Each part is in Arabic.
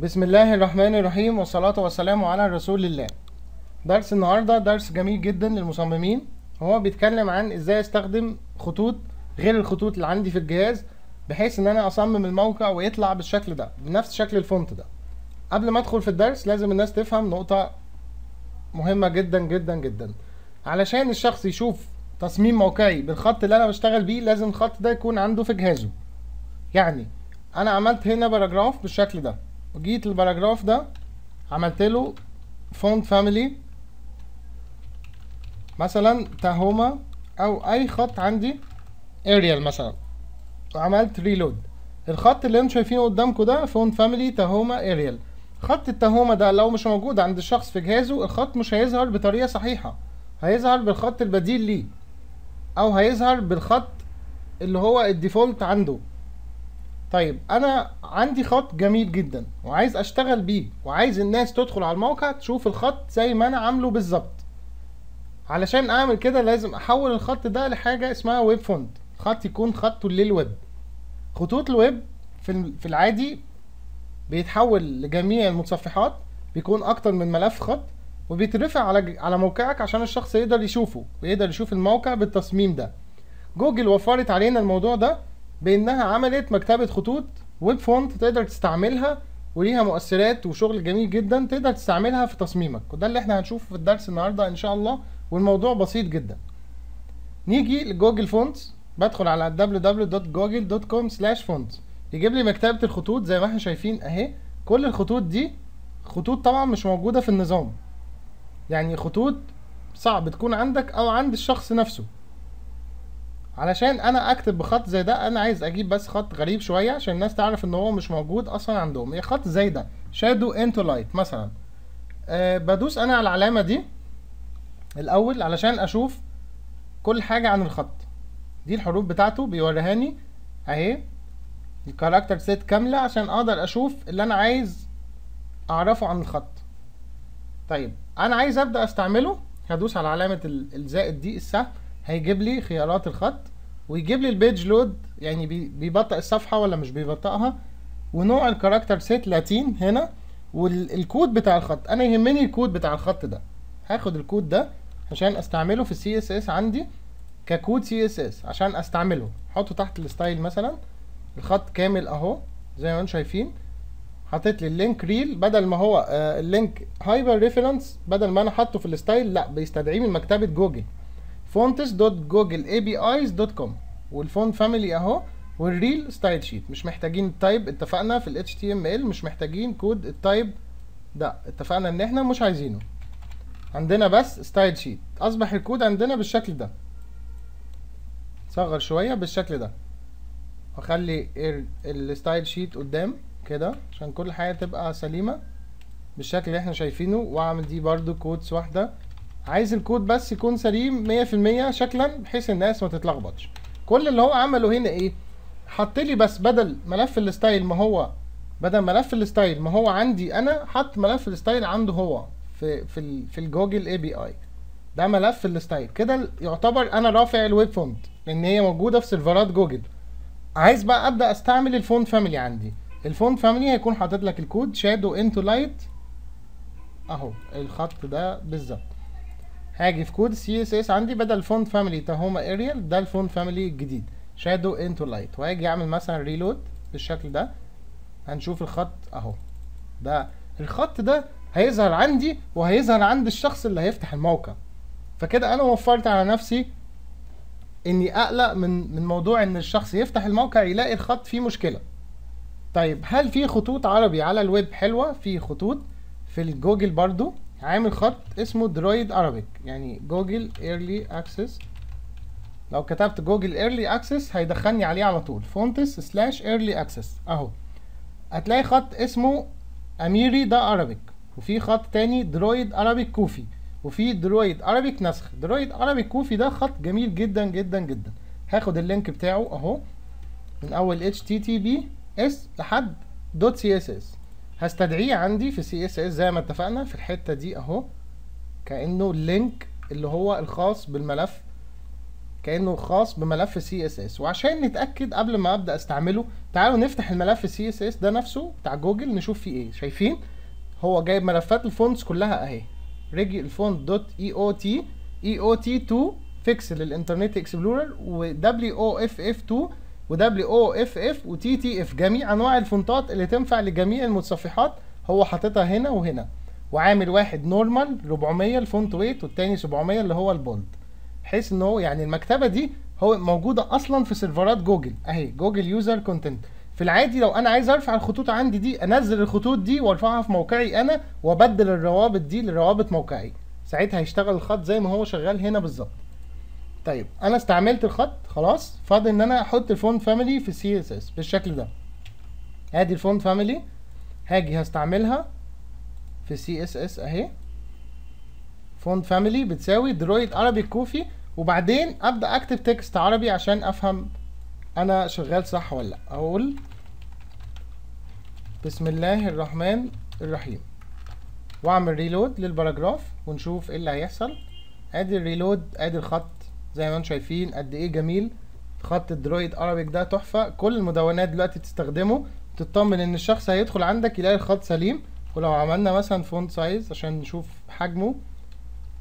بسم الله الرحمن الرحيم والصلاة والسلام على رسول الله درس النهاردة درس جميل جدا للمصممين هو بيتكلم عن ازاي استخدم خطوط غير الخطوط اللي عندي في الجهاز بحيث ان انا اصمم الموقع ويطلع بالشكل ده بنفس شكل الفونت ده قبل ما ادخل في الدرس لازم الناس تفهم نقطة مهمة جدا جدا جدا علشان الشخص يشوف تصميم موقعي بالخط اللي انا بشتغل بيه لازم الخط ده يكون عنده في جهازه يعني انا عملت هنا باراجراف بالشكل ده وجيت الباراجراف ده عملت له فونت فاميلي مثلا تاهوما او اي خط عندي اريال مثلا وعملت ريلود الخط اللي انتم شايفينه قدامكم ده فونت فاميلي تاهوما اريال خط التاهوما ده لو مش موجود عند الشخص في جهازه الخط مش هيظهر بطريقه صحيحه هيظهر بالخط البديل ليه او هيظهر بالخط اللي هو الديفولت عنده طيب انا عندي خط جميل جدا وعايز اشتغل بيه وعايز الناس تدخل على الموقع تشوف الخط زي ما انا عامله بالظبط علشان اعمل كده لازم احول الخط ده لحاجه اسمها ويب فونت خط يكون خطه للويب خطوط الويب في العادي بيتحول لجميع المتصفحات بيكون اكتر من ملف خط وبيترفع على على موقعك عشان الشخص يقدر يشوفه ويقدر يشوف الموقع بالتصميم ده جوجل وفرت علينا الموضوع ده بانها عملت مكتبه خطوط ويب فونت تقدر تستعملها وليها مؤثرات وشغل جميل جدا تقدر تستعملها في تصميمك وده اللي احنا هنشوفه في الدرس النهارده ان شاء الله والموضوع بسيط جدا نيجي لجوجل فونتس بدخل على www.google.com/fonts يجيب لي مكتبه الخطوط زي ما احنا شايفين اهي كل الخطوط دي خطوط طبعا مش موجوده في النظام يعني خطوط صعب تكون عندك او عند الشخص نفسه علشان انا اكتب بخط زي ده انا عايز اجيب بس خط غريب شويه عشان الناس تعرف ان هو مش موجود اصلا عندهم ايه خط زي ده شادو انتو لايت مثلا أه بدوس انا على العلامه دي الاول علشان اشوف كل حاجه عن الخط دي الحروف بتاعته بيوريهاني اهي الكاركتر سيت كامله عشان اقدر اشوف اللي انا عايز اعرفه عن الخط طيب انا عايز ابدا استعمله هدوس على علامه الزائد دي السهم هيجيب لي خيارات الخط ويجيب لي البيج لود يعني بيبطئ الصفحه ولا مش بيبطئها ونوع الكاركتر سيت لاتين هنا والكود بتاع الخط انا يهمني الكود بتاع الخط ده هاخد الكود ده عشان استعمله في السي اس اس عندي ككود سي اس اس عشان استعمله احطه تحت الستايل مثلا الخط كامل اهو زي ما انتم شايفين حطيت لي اللينك ريل بدل ما هو آه، اللينك هايبر ريفرنس بدل ما انا حاطه في الستايل لا بيستدعيه من مكتبه جوجل فونتس دوت جوجل اي بي ايز دوت كوم والفون فاميلي اهو والريل ستايل شيت مش محتاجين التايب اتفقنا في الاتش تي ام ال مش محتاجين كود التايب ده اتفقنا ان احنا مش عايزينه عندنا بس ستايل شيت اصبح الكود عندنا بالشكل ده صغر شويه بالشكل ده واخلي الستايل شيت قدام كده عشان كل حاجه تبقى سليمه بالشكل اللي احنا شايفينه واعمل دي برده كودز واحده عايز الكود بس يكون سليم 100% شكلا بحيث الناس ما تتلخبطش كل اللي هو عمله هنا ايه حط لي بس بدل ملف الستايل ما هو بدل ملف الستايل ما هو عندي انا حط ملف الستايل عنده هو في في في الجوجل اي بي اي ده ملف الستايل كده يعتبر انا رافع الويب فونت لان هي موجوده في سيرفرات جوجل عايز بقى ابدا استعمل الفونت فاميلي عندي الفونت فاميلي هيكون حاطط لك الكود شادو انتو لايت اهو الخط ده بالظبط هاجي في كود سي اس اس عندي بدل الفونت فاميلي تاهوما اريال ده الفونت فاميلي الجديد شادو انتو لايت وهاجي اعمل مثلا ريلود بالشكل ده هنشوف الخط اهو ده الخط ده هيظهر عندي وهيظهر عند الشخص اللي هيفتح الموقع فكده انا وفرت على نفسي اني اقلق من من موضوع ان الشخص يفتح الموقع يلاقي الخط فيه مشكله طيب هل في خطوط عربي على الويب حلوه في خطوط في الجوجل برضو عامل خط اسمه درويد ارابيك يعني جوجل ايرلي اكسس لو كتبت جوجل ايرلي اكسس هيدخلني عليه على طول فونتس سلاش ايرلي اكسس اهو هتلاقي خط اسمه اميري ده عربيك وفي خط تاني درويد ارابيك كوفي وفي درويد ارابيك نسخ درويد ارابيك كوفي ده خط جميل جدا جدا جدا هاخد اللينك بتاعه اهو من اول https لحد دوت css هستدعيه عندي في سي اس اس زي ما اتفقنا في الحته دي اهو كانه اللينك اللي هو الخاص بالملف كانه خاص بملف سي اس اس وعشان نتاكد قبل ما ابدا استعمله تعالوا نفتح الملف سي اس اس ده نفسه بتاع جوجل نشوف فيه ايه شايفين هو جايب ملفات الفونتس كلها اهي ريجي الفونت دوت اي او تي اي او تي 2 فيكس للانترنت اكسبلورر و دبليو او اف اف 2 ودبليو او اف اف وتي تي اف جميع انواع الفونتات اللي تنفع لجميع المتصفحات هو حاططها هنا وهنا وعامل واحد نورمال 400 الفونت ويت والتاني 700 اللي هو البولد بحيث ان هو يعني المكتبه دي هو موجوده اصلا في سيرفرات جوجل اهي جوجل يوزر كونتنت في العادي لو انا عايز ارفع الخطوط عندي دي انزل الخطوط دي وارفعها في موقعي انا وابدل الروابط دي لروابط موقعي ساعتها هيشتغل الخط زي ما هو شغال هنا بالظبط طيب انا استعملت الخط خلاص فاضل ان انا احط الفونت فاميلي في السي اس اس بالشكل ده ادي الفونت فاميلي هاجي هستعملها في السي اس اس اهي فونت فاميلي بتساوي درويد عربي كوفي وبعدين ابدا اكتب تكست عربي عشان افهم انا شغال صح ولا لا اقول بسم الله الرحمن الرحيم واعمل ريلود للباراجراف ونشوف ايه اللي هيحصل ادي الريلود ادي الخط زي ما انتم شايفين قد ايه جميل خط الدرويد ارابيك ده تحفه كل المدونات دلوقتي بتستخدمه تطمن ان الشخص هيدخل عندك يلاقي الخط سليم ولو عملنا مثلا فونت سايز عشان نشوف حجمه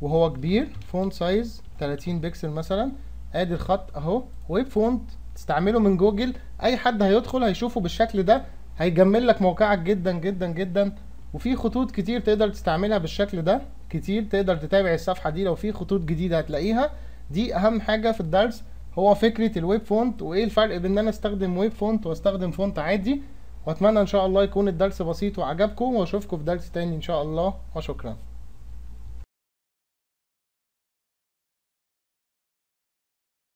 وهو كبير فونت سايز 30 بكسل مثلا ادي الخط اهو ويب فونت تستعمله من جوجل اي حد هيدخل هيشوفه بالشكل ده هيجمل لك موقعك جدا جدا جدا وفي خطوط كتير تقدر تستعملها بالشكل ده كتير تقدر تتابع الصفحه دي لو في خطوط جديده هتلاقيها دي اهم حاجه في الدرس هو فكره الويب فونت وايه الفرق بين ان انا استخدم ويب فونت واستخدم فونت عادي واتمنى ان شاء الله يكون الدرس بسيط وعجبكم واشوفكم في درس تاني ان شاء الله وشكرا